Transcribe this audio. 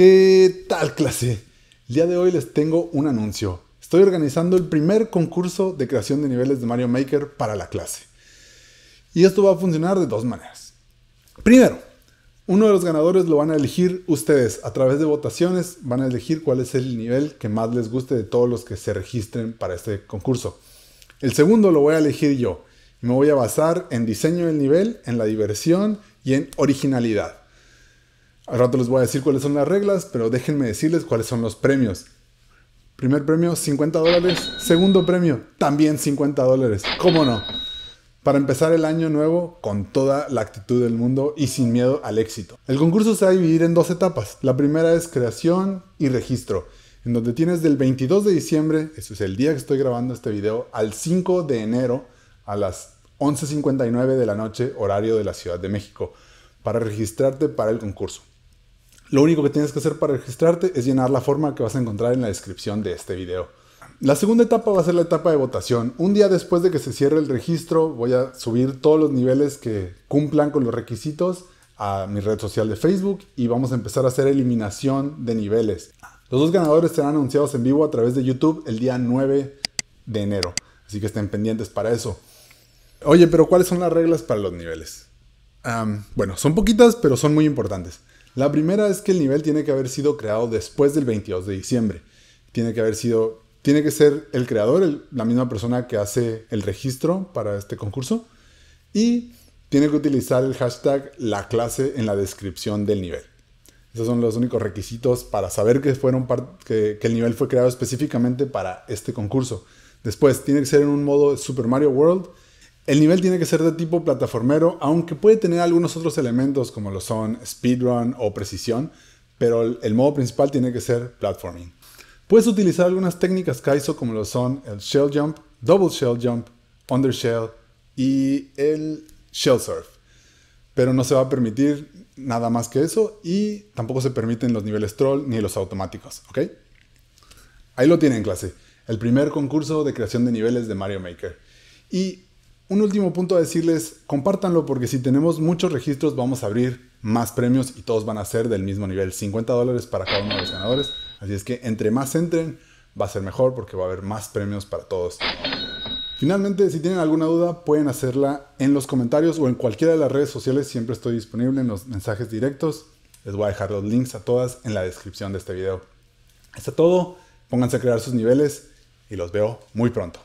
¿Qué tal clase? El día de hoy les tengo un anuncio. Estoy organizando el primer concurso de creación de niveles de Mario Maker para la clase. Y esto va a funcionar de dos maneras. Primero, uno de los ganadores lo van a elegir ustedes a través de votaciones. Van a elegir cuál es el nivel que más les guste de todos los que se registren para este concurso. El segundo lo voy a elegir yo. Me voy a basar en diseño del nivel, en la diversión y en originalidad. Al rato les voy a decir cuáles son las reglas, pero déjenme decirles cuáles son los premios. Primer premio, 50 dólares. Segundo premio, también 50 dólares. ¿Cómo no? Para empezar el año nuevo con toda la actitud del mundo y sin miedo al éxito. El concurso se va a dividir en dos etapas. La primera es creación y registro, en donde tienes del 22 de diciembre, eso es el día que estoy grabando este video, al 5 de enero a las 11.59 de la noche, horario de la Ciudad de México, para registrarte para el concurso. Lo único que tienes que hacer para registrarte es llenar la forma que vas a encontrar en la descripción de este video. La segunda etapa va a ser la etapa de votación. Un día después de que se cierre el registro, voy a subir todos los niveles que cumplan con los requisitos a mi red social de Facebook y vamos a empezar a hacer eliminación de niveles. Los dos ganadores serán anunciados en vivo a través de YouTube el día 9 de enero, así que estén pendientes para eso. Oye, pero ¿cuáles son las reglas para los niveles? bueno, son poquitas, pero son muy importantes. La primera es que el nivel tiene que haber sido creado después del 22 de diciembre. Tiene que haber sido, tiene que ser el creador, la misma persona que hace el registro para este concurso. Y tiene que utilizar el hashtag la clase en la descripción del nivel. Esos son los únicos requisitos para saber que el nivel fue creado específicamente para este concurso. Después, tiene que ser en un modo Super Mario World el nivel tiene que ser de tipo plataformero, aunque puede tener algunos otros elementos como lo son speedrun o precisión, pero el modo principal tiene que ser platforming. Puedes utilizar algunas técnicas Kaizo como lo son el shell jump, double shell jump, under shell y el shell surf. Pero no se va a permitir nada más que eso y tampoco se permiten los niveles troll ni los automáticos, ¿ok? Ahí lo tienen clase, el primer concurso de creación de niveles de Mario Maker. Y un último punto a decirles, compártanlo porque si tenemos muchos registros vamos a abrir más premios y todos van a ser del mismo nivel, 50 dólares para cada uno de los ganadores. Así es que entre más entren va a ser mejor porque va a haber más premios para todos. Finalmente, si tienen alguna duda, pueden hacerla en los comentarios o en cualquiera de las redes sociales. Siempre estoy disponible en los mensajes directos. Les voy a dejar los links a todas en la descripción de este video. Hasta todo. Pónganse a crear sus niveles y los veo muy pronto.